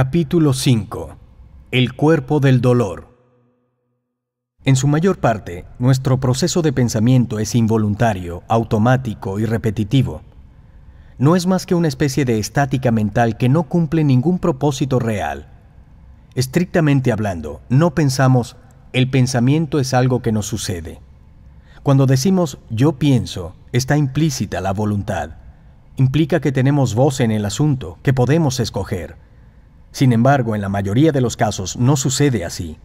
Capítulo 5. El cuerpo del dolor. En su mayor parte, nuestro proceso de pensamiento es involuntario, automático y repetitivo. No es más que una especie de estática mental que no cumple ningún propósito real. Estrictamente hablando, no pensamos, el pensamiento es algo que nos sucede. Cuando decimos yo pienso, está implícita la voluntad. Implica que tenemos voz en el asunto, que podemos escoger sin embargo, en la mayoría de los casos no sucede así.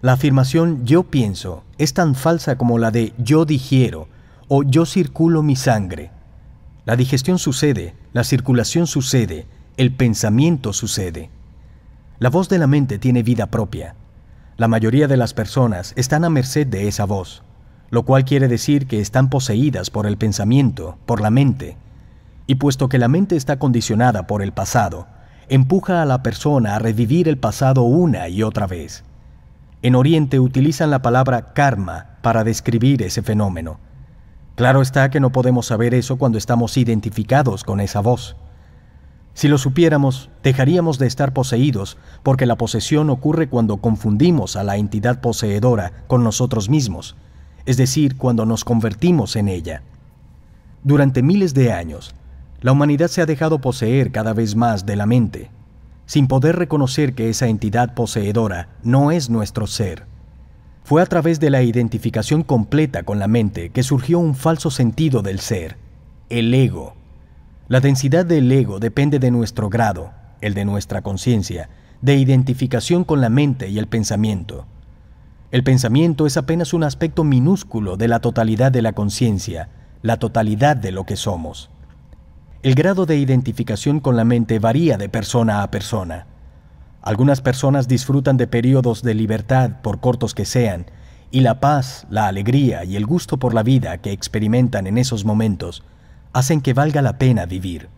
La afirmación yo pienso es tan falsa como la de yo digiero o yo circulo mi sangre. La digestión sucede, la circulación sucede, el pensamiento sucede. La voz de la mente tiene vida propia. La mayoría de las personas están a merced de esa voz, lo cual quiere decir que están poseídas por el pensamiento, por la mente. Y puesto que la mente está condicionada por el pasado, empuja a la persona a revivir el pasado una y otra vez. En Oriente utilizan la palabra karma para describir ese fenómeno. Claro está que no podemos saber eso cuando estamos identificados con esa voz. Si lo supiéramos, dejaríamos de estar poseídos, porque la posesión ocurre cuando confundimos a la entidad poseedora con nosotros mismos, es decir, cuando nos convertimos en ella. Durante miles de años, la humanidad se ha dejado poseer cada vez más de la mente, sin poder reconocer que esa entidad poseedora no es nuestro ser. Fue a través de la identificación completa con la mente que surgió un falso sentido del ser, el ego. La densidad del ego depende de nuestro grado, el de nuestra conciencia, de identificación con la mente y el pensamiento. El pensamiento es apenas un aspecto minúsculo de la totalidad de la conciencia, la totalidad de lo que somos el grado de identificación con la mente varía de persona a persona. Algunas personas disfrutan de periodos de libertad, por cortos que sean, y la paz, la alegría y el gusto por la vida que experimentan en esos momentos hacen que valga la pena vivir.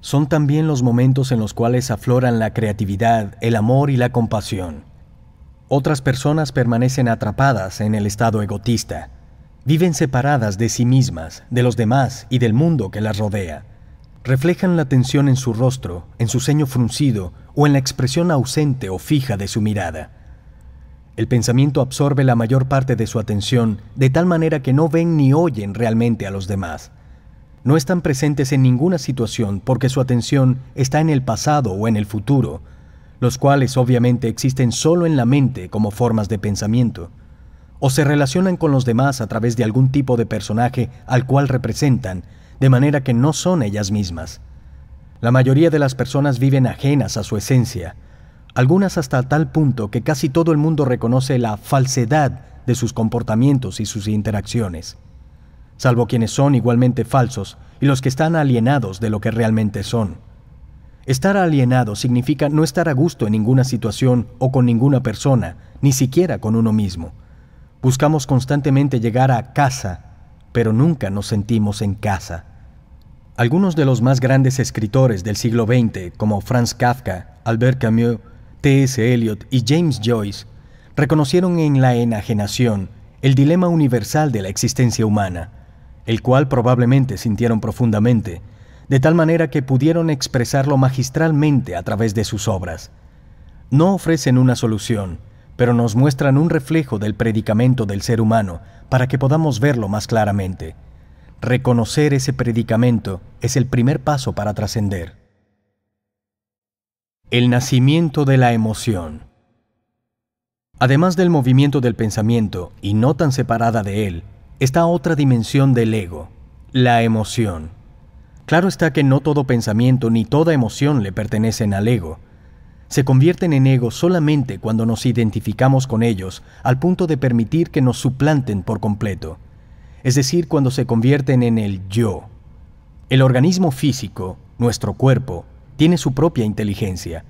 Son también los momentos en los cuales afloran la creatividad, el amor y la compasión. Otras personas permanecen atrapadas en el estado egotista, viven separadas de sí mismas, de los demás y del mundo que las rodea reflejan la tensión en su rostro, en su ceño fruncido o en la expresión ausente o fija de su mirada. El pensamiento absorbe la mayor parte de su atención de tal manera que no ven ni oyen realmente a los demás. No están presentes en ninguna situación porque su atención está en el pasado o en el futuro, los cuales obviamente existen solo en la mente como formas de pensamiento, o se relacionan con los demás a través de algún tipo de personaje al cual representan, de manera que no son ellas mismas. La mayoría de las personas viven ajenas a su esencia, algunas hasta tal punto que casi todo el mundo reconoce la falsedad de sus comportamientos y sus interacciones, salvo quienes son igualmente falsos y los que están alienados de lo que realmente son. Estar alienado significa no estar a gusto en ninguna situación o con ninguna persona, ni siquiera con uno mismo. Buscamos constantemente llegar a casa, pero nunca nos sentimos en casa. Algunos de los más grandes escritores del siglo XX, como Franz Kafka, Albert Camus, T.S. Eliot y James Joyce, reconocieron en la enajenación el dilema universal de la existencia humana, el cual probablemente sintieron profundamente, de tal manera que pudieron expresarlo magistralmente a través de sus obras. No ofrecen una solución, pero nos muestran un reflejo del predicamento del ser humano para que podamos verlo más claramente. Reconocer ese predicamento es el primer paso para trascender. El nacimiento de la emoción. Además del movimiento del pensamiento, y no tan separada de él, está otra dimensión del ego, la emoción. Claro está que no todo pensamiento ni toda emoción le pertenecen al ego. Se convierten en ego solamente cuando nos identificamos con ellos al punto de permitir que nos suplanten por completo es decir, cuando se convierten en el yo. El organismo físico, nuestro cuerpo, tiene su propia inteligencia,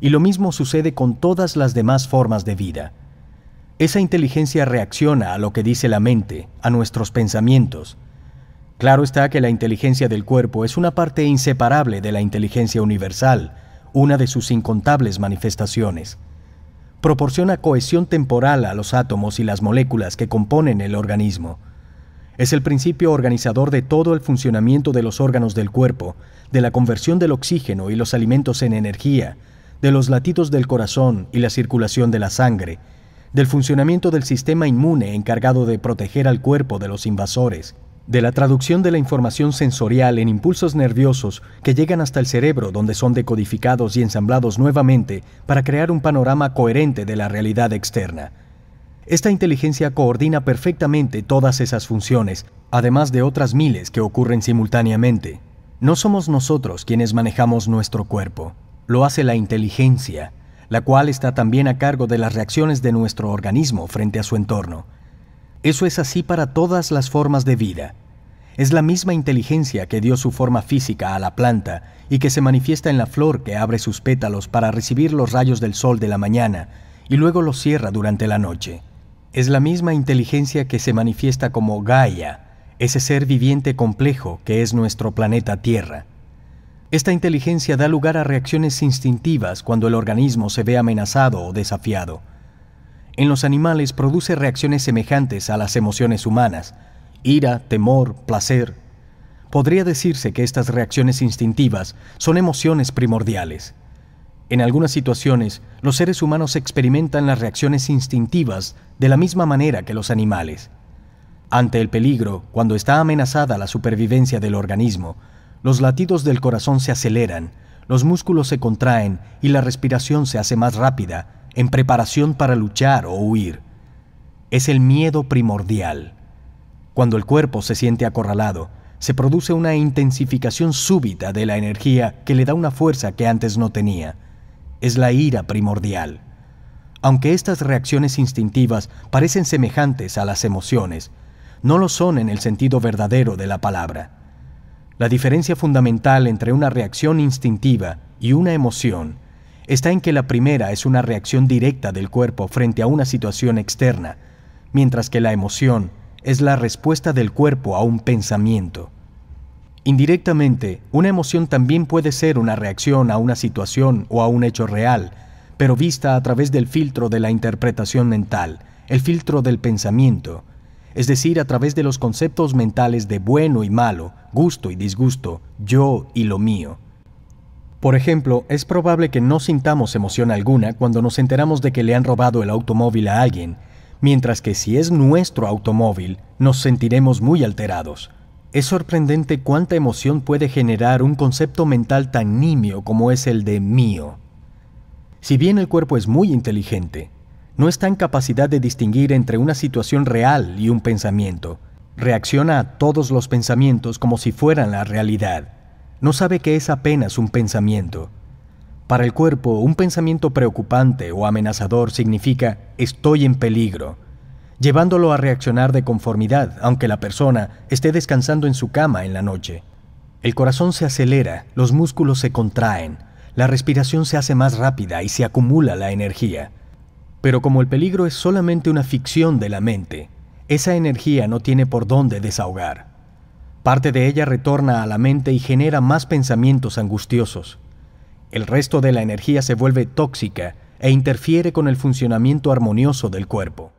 y lo mismo sucede con todas las demás formas de vida. Esa inteligencia reacciona a lo que dice la mente, a nuestros pensamientos. Claro está que la inteligencia del cuerpo es una parte inseparable de la inteligencia universal, una de sus incontables manifestaciones. Proporciona cohesión temporal a los átomos y las moléculas que componen el organismo, es el principio organizador de todo el funcionamiento de los órganos del cuerpo, de la conversión del oxígeno y los alimentos en energía, de los latidos del corazón y la circulación de la sangre, del funcionamiento del sistema inmune encargado de proteger al cuerpo de los invasores, de la traducción de la información sensorial en impulsos nerviosos que llegan hasta el cerebro donde son decodificados y ensamblados nuevamente para crear un panorama coherente de la realidad externa. Esta inteligencia coordina perfectamente todas esas funciones, además de otras miles que ocurren simultáneamente. No somos nosotros quienes manejamos nuestro cuerpo, lo hace la inteligencia, la cual está también a cargo de las reacciones de nuestro organismo frente a su entorno. Eso es así para todas las formas de vida. Es la misma inteligencia que dio su forma física a la planta y que se manifiesta en la flor que abre sus pétalos para recibir los rayos del sol de la mañana y luego los cierra durante la noche es la misma inteligencia que se manifiesta como Gaia, ese ser viviente complejo que es nuestro planeta Tierra. Esta inteligencia da lugar a reacciones instintivas cuando el organismo se ve amenazado o desafiado. En los animales produce reacciones semejantes a las emociones humanas, ira, temor, placer. Podría decirse que estas reacciones instintivas son emociones primordiales. En algunas situaciones, los seres humanos experimentan las reacciones instintivas de la misma manera que los animales. Ante el peligro, cuando está amenazada la supervivencia del organismo, los latidos del corazón se aceleran, los músculos se contraen y la respiración se hace más rápida, en preparación para luchar o huir. Es el miedo primordial. Cuando el cuerpo se siente acorralado, se produce una intensificación súbita de la energía que le da una fuerza que antes no tenía es la ira primordial. Aunque estas reacciones instintivas parecen semejantes a las emociones, no lo son en el sentido verdadero de la palabra. La diferencia fundamental entre una reacción instintiva y una emoción está en que la primera es una reacción directa del cuerpo frente a una situación externa, mientras que la emoción es la respuesta del cuerpo a un pensamiento. Indirectamente, una emoción también puede ser una reacción a una situación o a un hecho real, pero vista a través del filtro de la interpretación mental, el filtro del pensamiento, es decir, a través de los conceptos mentales de bueno y malo, gusto y disgusto, yo y lo mío. Por ejemplo, es probable que no sintamos emoción alguna cuando nos enteramos de que le han robado el automóvil a alguien, mientras que si es nuestro automóvil, nos sentiremos muy alterados. Es sorprendente cuánta emoción puede generar un concepto mental tan nimio como es el de mío. Si bien el cuerpo es muy inteligente, no está en capacidad de distinguir entre una situación real y un pensamiento. Reacciona a todos los pensamientos como si fueran la realidad. No sabe que es apenas un pensamiento. Para el cuerpo, un pensamiento preocupante o amenazador significa estoy en peligro llevándolo a reaccionar de conformidad, aunque la persona esté descansando en su cama en la noche. El corazón se acelera, los músculos se contraen, la respiración se hace más rápida y se acumula la energía. Pero como el peligro es solamente una ficción de la mente, esa energía no tiene por dónde desahogar. Parte de ella retorna a la mente y genera más pensamientos angustiosos. El resto de la energía se vuelve tóxica e interfiere con el funcionamiento armonioso del cuerpo.